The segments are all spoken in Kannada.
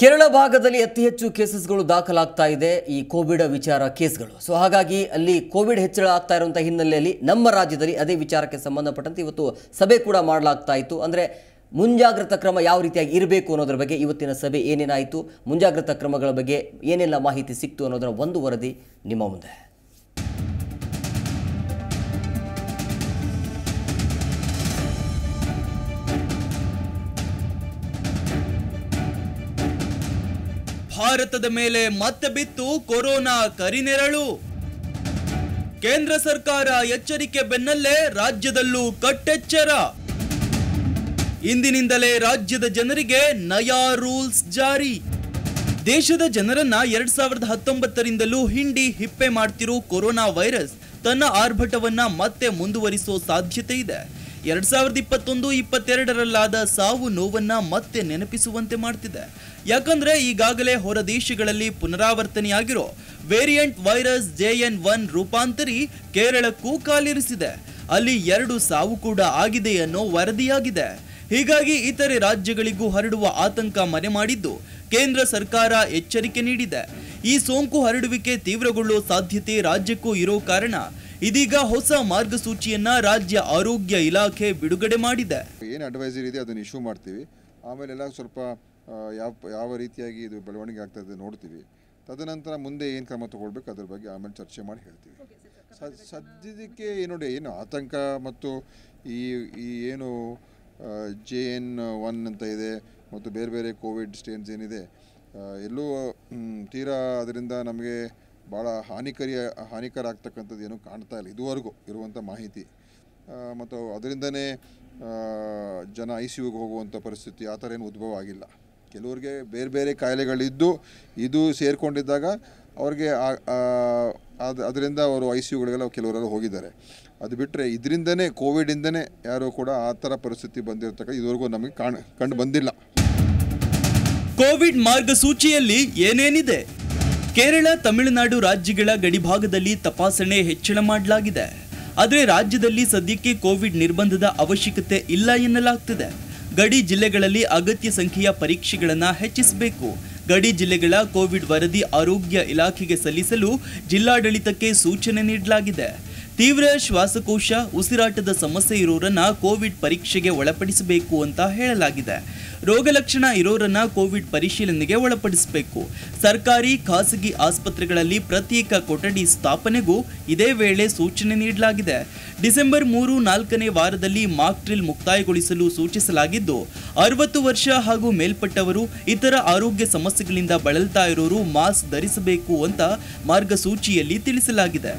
ಕೇರಳ ಭಾಗದಲ್ಲಿ ಅತಿ ಹೆಚ್ಚು ಕೇಸಸ್ಗಳು ದಾಖಲಾಗ್ತಾ ಇದೆ ಈ ಕೋವಿಡ್ ವಿಚಾರ ಕೇಸ್ಗಳು ಸೊ ಹಾಗಾಗಿ ಅಲ್ಲಿ ಕೋವಿಡ್ ಹೆಚ್ಚಳ ಆಗ್ತಾ ಇರುವಂಥ ಹಿನ್ನೆಲೆಯಲ್ಲಿ ನಮ್ಮ ರಾಜ್ಯದಲ್ಲಿ ಅದೇ ವಿಚಾರಕ್ಕೆ ಸಂಬಂಧಪಟ್ಟಂತೆ ಇವತ್ತು ಸಭೆ ಕೂಡ ಮಾಡಲಾಗ್ತಾ ಇತ್ತು ಅಂದರೆ ಮುಂಜಾಗ್ರತಾ ಕ್ರಮ ಯಾವ ರೀತಿಯಾಗಿ ಇರಬೇಕು ಅನ್ನೋದ್ರ ಬಗ್ಗೆ ಇವತ್ತಿನ ಸಭೆ ಏನೇನಾಯಿತು ಮುಂಜಾಗ್ರತಾ ಕ್ರಮಗಳ ಬಗ್ಗೆ ಏನೆಲ್ಲ ಮಾಹಿತಿ ಸಿಕ್ತು ಅನ್ನೋದರ ಒಂದು ವರದಿ ನಿಮ್ಮ ಮುಂದೆ ಭಾರತದ ಮೇಲೆ ಮತ್ತೆ ಬಿತ್ತು ಕೊರೋನಾ ಕರಿನೆರಳು ಕೇಂದ್ರ ಸರ್ಕಾರ ಎಚ್ಚರಿಕೆ ಬೆನ್ನಲ್ಲೇ ರಾಜ್ಯದಲ್ಲೂ ಕಟ್ಟೆಚ್ಚರ ಇಂದಿನಿಂದಲೇ ರಾಜ್ಯದ ಜನರಿಗೆ ನಯಾ ರೂಲ್ಸ್ ಜಾರಿ ದೇಶದ ಜನರನ್ನ ಎರಡ್ ಸಾವಿರದ ಹತ್ತೊಂಬತ್ತರಿಂದಲೂ ಹಿಂಡಿ ಹಿಪ್ಪೆ ಮಾಡ್ತಿರೋ ಕೊರೋನಾ ವೈರಸ್ ತನ್ನ ಆರ್ಭಟವನ್ನ ಮತ್ತೆ ಮುಂದುವರಿಸೋ ಸಾಧ್ಯತೆ ಇದೆ ಎರಡ್ ಸಾವಿರದ ಇಪ್ಪತ್ತೊಂದು ಇಪ್ಪತ್ತೆರಡರಲ್ಲಾದ ಸಾವು ನೋವನ್ನ ಮತ್ತೆ ನೆನಪಿಸುವಂತೆ ಮಾಡ್ತಿದೆ ಯಾಕಂದ್ರೆ ಈಗಾಗಲೇ ಹೊರ ದೇಶಗಳಲ್ಲಿ ಪುನರಾವರ್ತನೆಯಾಗಿರೋ variant virus J N one ರೂಪಾಂತರಿ ಕೇರಳಕ್ಕೂ ಕಾಲಿರಿಸಿದೆ ಅಲ್ಲಿ ಎರಡು ಸಾವು ಕೂಡ ಆಗಿದೆ ಅನ್ನೋ ವರದಿಯಾಗಿದೆ ಹೀಗಾಗಿ ಇತರೆ ರಾಜ್ಯಗಳಿಗೂ ಹರಡುವ ಆತಂಕ ಮನೆ ಮಾಡಿದ್ದು ಕೇಂದ್ರ ಸರ್ಕಾರ ಎಚ್ಚರಿಕೆ ನೀಡಿದೆ ಈ ಸೋಂಕು ಹರಡುವಿಕೆ ತೀವ್ರಗೊಳ್ಳುವ ಸಾಧ್ಯತೆ ರಾಜ್ಯಕ್ಕೂ ಇರೋ ಕಾರಣ ಇದೀಗ ಹೊಸ ಮಾರ್ಗಸೂಚಿಯನ್ನ ರಾಜ್ಯ ಆರೋಗ್ಯ ಇಲಾಖೆ ಬಿಡುಗಡೆ ಮಾಡಿದೆ ಏನು ಅಡ್ವೈಸರಿ ಇದೆ ಅದನ್ನು ಇಶ್ಯೂ ಮಾಡ್ತೀವಿ ಆಮೇಲೆಲ್ಲ ಸ್ವಲ್ಪ ಯಾವ ಯಾವ ರೀತಿಯಾಗಿ ಇದು ಬೆಳವಣಿಗೆ ಆಗ್ತಾ ಇದೆ ನೋಡ್ತೀವಿ ತದನಂತರ ಮುಂದೆ ಏನು ಕ್ರಮ ತಗೊಳ್ಬೇಕು ಅದ್ರ ಬಗ್ಗೆ ಆಮೇಲೆ ಚರ್ಚೆ ಮಾಡಿ ಹೇಳ್ತೀವಿ ಏನು ನೋಡಿ ಏನು ಆತಂಕ ಮತ್ತು ಈ ಈ ಏನು ಜೆ ಎನ್ ಒನ್ ಅಂತ ಇದೆ ಮತ್ತು ಬೇರೆ ಬೇರೆ ಕೋವಿಡ್ ಸ್ಟೇನ್ಸ್ ಏನಿದೆ ಎಲ್ಲೂ ತೀರಾ ಅದರಿಂದ ನಮಗೆ ಭಾಳ ಹಾನಿಕರಿಯ ಹಾನಿಕರ ಆಗ್ತಕ್ಕಂಥದ್ದು ಏನೂ ಕಾಣ್ತಾ ಇಲ್ಲ ಇದುವರೆಗೂ ಇರುವಂಥ ಮಾಹಿತಿ ಮತ್ತು ಅದರಿಂದನೇ ಜನ ಐ ಸಿ ಯುಗೆ ಹೋಗುವಂಥ ಪರಿಸ್ಥಿತಿ ಆ ಥರ ಏನು ಉದ್ಭವ ಆಗಿಲ್ಲ ಕೆಲವ್ರಿಗೆ ಬೇರೆ ಬೇರೆ ಕಾಯಿಲೆಗಳಿದ್ದು ಇದು ಸೇರಿಕೊಂಡಿದ್ದಾಗ ಅವ್ರಿಗೆ ಅದರಿಂದ ಅವರು ಐ ಸಿ ಯುಗಳಿಗೆಲ್ಲ ಕೆಲವರೆಲ್ಲ ಹೋಗಿದ್ದಾರೆ ಅದು ಬಿಟ್ಟರೆ ಇದರಿಂದನೇ ಕೋವಿಡಿಂದನೇ ಯಾರೂ ಕೂಡ ಆ ಥರ ಪರಿಸ್ಥಿತಿ ಬಂದಿರತಕ್ಕ ಇದುವರೆಗೂ ನಮಗೆ ಕಾಣ್ ಕಂಡು ಬಂದಿಲ್ಲ ಕೋವಿಡ್ ಮಾರ್ಗಸೂಚಿಯಲ್ಲಿ ಏನೇನಿದೆ ಕೇರಳ ತಮಿಳುನಾಡು ರಾಜ್ಯಗಳ ಗಡಿಭಾಗದಲ್ಲಿ ತಪಾಸಣೆ ಹೆಚ್ಚಳ ಮಾಡಲಾಗಿದೆ ಆದರೆ ರಾಜ್ಯದಲ್ಲಿ ಸದ್ಯಕ್ಕೆ ಕೋವಿಡ್ ನಿರ್ಬಂಧದ ಅವಶ್ಯಕತೆ ಇಲ್ಲ ಎನ್ನಲಾಗ್ತಿದೆ ಗಡಿ ಜಿಲ್ಲೆಗಳಲ್ಲಿ ಅಗತ್ಯ ಸಂಖ್ಯೆಯ ಪರೀಕ್ಷೆಗಳನ್ನು ಹೆಚ್ಚಿಸಬೇಕು ಗಡಿ ಜಿಲ್ಲೆಗಳ ಕೋವಿಡ್ ವರದಿ ಆರೋಗ್ಯ ಇಲಾಖೆಗೆ ಸಲ್ಲಿಸಲು ಜಿಲ್ಲಾಡಳಿತಕ್ಕೆ ಸೂಚನೆ ನೀಡಲಾಗಿದೆ ತೀವ್ರ ಶ್ವಾಸಕೋಶ ಉಸಿರಾಟದ ಸಮಸ್ಯೆ ಇರೋರನ್ನ ಕೋವಿಡ್ ಪರೀಕ್ಷೆಗೆ ಒಳಪಡಿಸಬೇಕು ಅಂತ ಹೇಳಲಾಗಿದೆ ರೋಗ ಲಕ್ಷಣ ಇರೋರನ್ನ ಕೋವಿಡ್ ಪರಿಶೀಲನೆಗೆ ಒಳಪಡಿಸಬೇಕು ಸರ್ಕಾರಿ ಖಾಸಗಿ ಆಸ್ಪತ್ರೆಗಳಲ್ಲಿ ಪ್ರತ್ಯೇಕ ಕೊಠಡಿ ಸ್ಥಾಪನೆಗೂ ಇದೇ ವೇಳೆ ಸೂಚನೆ ನೀಡಲಾಗಿದೆ ಡಿಸೆಂಬರ್ ಮೂರು ನಾಲ್ಕನೇ ವಾರದಲ್ಲಿ ಮಾಕ್ ಡ್ರಿಲ್ ಮುಕ್ತಾಯಗೊಳಿಸಲು ಸೂಚಿಸಲಾಗಿದ್ದು ಅರವತ್ತು ವರ್ಷ ಹಾಗೂ ಮೇಲ್ಪಟ್ಟವರು ಇತರ ಆರೋಗ್ಯ ಸಮಸ್ಯೆಗಳಿಂದ ಬಳಲ್ತಾ ಇರೋರು ಮಾಸ್ಕ್ ಧರಿಸಬೇಕು ಅಂತ ಮಾರ್ಗಸೂಚಿಯಲ್ಲಿ ತಿಳಿಸಲಾಗಿದೆ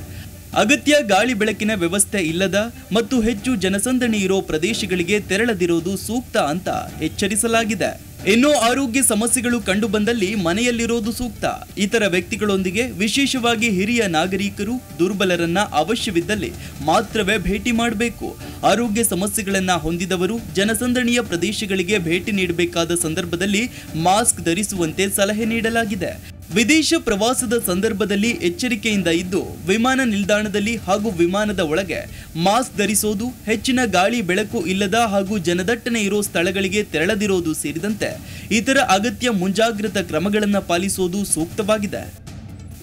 ಅಗತ್ಯ ಗಾಳಿ ಬೆಳಕಿನ ವ್ಯವಸ್ಥೆ ಇಲ್ಲದ ಮತ್ತು ಹೆಚ್ಚು ಜನಸಂದಣಿ ಇರೋ ಪ್ರದೇಶಗಳಿಗೆ ತೆರಳದಿರುವುದು ಸೂಕ್ತ ಅಂತ ಎಚ್ಚರಿಸಲಾಗಿದೆ ಇನ್ನೂ ಆರೋಗ್ಯ ಸಮಸ್ಯೆಗಳು ಕಂಡುಬಂದಲ್ಲಿ ಮನೆಯಲ್ಲಿರೋದು ಸೂಕ್ತ ಇತರ ವ್ಯಕ್ತಿಗಳೊಂದಿಗೆ ವಿಶೇಷವಾಗಿ ಹಿರಿಯ ನಾಗರಿಕರು ದುರ್ಬಲರನ್ನ ಅವಶ್ಯವಿದ್ದಲ್ಲಿ ಮಾತ್ರವೇ ಭೇಟಿ ಮಾಡಬೇಕು ಆರೋಗ್ಯ ಸಮಸ್ಯೆಗಳನ್ನ ಹೊಂದಿದವರು ಜನಸಂದಣಿಯ ಪ್ರದೇಶಗಳಿಗೆ ಭೇಟಿ ನೀಡಬೇಕಾದ ಸಂದರ್ಭದಲ್ಲಿ ಮಾಸ್ಕ್ ಧರಿಸುವಂತೆ ಸಲಹೆ ನೀಡಲಾಗಿದೆ ವಿದೇಶ ಪ್ರವಾಸದ ಸಂದರ್ಭದಲ್ಲಿ ಎಚ್ಚರಿಕೆಯಿಂದ ಇದ್ದು ವಿಮಾನ ನಿಲ್ದಾಣದಲ್ಲಿ ಹಾಗೂ ವಿಮಾನದ ಒಳಗೆ ಮಾಸ್ಕ್ ಧರಿಸೋದು ಹೆಚ್ಚಿನ ಗಾಳಿ ಬೆಳಕು ಇಲ್ಲದ ಹಾಗೂ ಜನದಟ್ಟಣೆ ಇರೋ ಸ್ಥಳಗಳಿಗೆ ತೆರಳದಿರೋದು ಸೇರಿದಂತೆ ಇತರ ಅಗತ್ಯ ಮುಂಜಾಗ್ರತಾ ಕ್ರಮಗಳನ್ನು ಪಾಲಿಸೋದು ಸೂಕ್ತವಾಗಿದೆ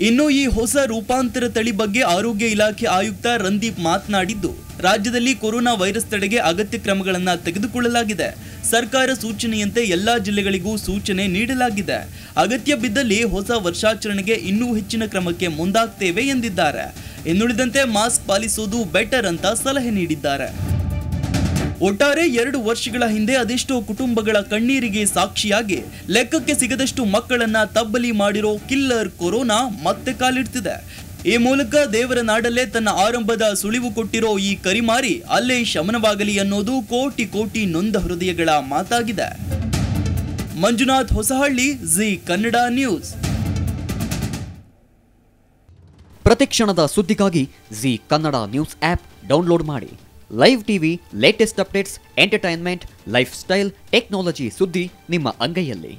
ಇನ್ನು ಈ ಹೊಸ ರೂಪಾಂತರ ತಳಿ ಬಗ್ಗೆ ಆರೋಗ್ಯ ಇಲಾಖೆ ಆಯುಕ್ತ ರಂದೀಪ್ ಮಾತನಾಡಿದ್ದು ರಾಜ್ಯದಲ್ಲಿ ಕೊರೋನಾ ವೈರಸ್ ತಡೆಗೆ ಅಗತ್ಯ ಕ್ರಮಗಳನ್ನು ತೆಗೆದುಕೊಳ್ಳಲಾಗಿದೆ ಸರ್ಕಾರ ಸೂಚನೆಯಂತೆ ಎಲ್ಲಾ ಜಿಲ್ಲೆಗಳಿಗೂ ಸೂಚನೆ ನೀಡಲಾಗಿದೆ ಅಗತ್ಯ ಬಿದ್ದಲ್ಲಿ ಹೊಸ ವರ್ಷಾಚರಣೆಗೆ ಇನ್ನೂ ಹೆಚ್ಚಿನ ಕ್ರಮಕ್ಕೆ ಮುಂದಾಗ್ತೇವೆ ಎಂದಿದ್ದಾರೆ ಇನ್ನುಳಿದಂತೆ ಮಾಸ್ಕ್ ಪಾಲಿಸೋದು ಬೆಟರ್ ಅಂತ ಸಲಹೆ ನೀಡಿದ್ದಾರೆ ಒಟ್ಟಾರೆ ಎರಡು ವರ್ಷಗಳ ಹಿಂದೆ ಅದೆಷ್ಟೋ ಕುಟುಂಬಗಳ ಕಣ್ಣೀರಿಗೆ ಸಾಕ್ಷಿಯಾಗಿ ಲೆಕ್ಕಕ್ಕೆ ಸಿಗದಷ್ಟು ಮಕ್ಕಳನ್ನ ತಬ್ಬಲಿ ಮಾಡಿರೋ ಕಿಲ್ಲರ್ ಕೊರೋನಾ ಮತ್ತೆ ಕಾಲಿಡ್ತಿದೆ ಈ ಮೂಲಕ ದೇವರ ನಾಡಲ್ಲೇ ತನ್ನ ಆರಂಭದ ಸುಳಿವು ಕೊಟ್ಟಿರೋ ಈ ಕರಿಮಾರಿ ಅಲ್ಲೇ ಶಮನವಾಗಲಿ ಅನ್ನೋದು ಕೋಟಿ ಕೋಟಿ ನೊಂದ ಹೃದಯಗಳ ಮಾತಾಗಿದೆ ಮಂಜುನಾಥ್ ಹೊಸಹಳ್ಳಿ ಜಿ ಕನ್ನಡ ನ್ಯೂಸ್ ಪ್ರತಿಕ್ಷಣದ ಸುದ್ದಿಗಾಗಿ Zee Kannada news app download ಮಾಡಿ live TV latest updates entertainment lifestyle technology ಸುದ್ದಿ ನಿಮ್ಮ ಅಂಗೈಯಲ್ಲಿ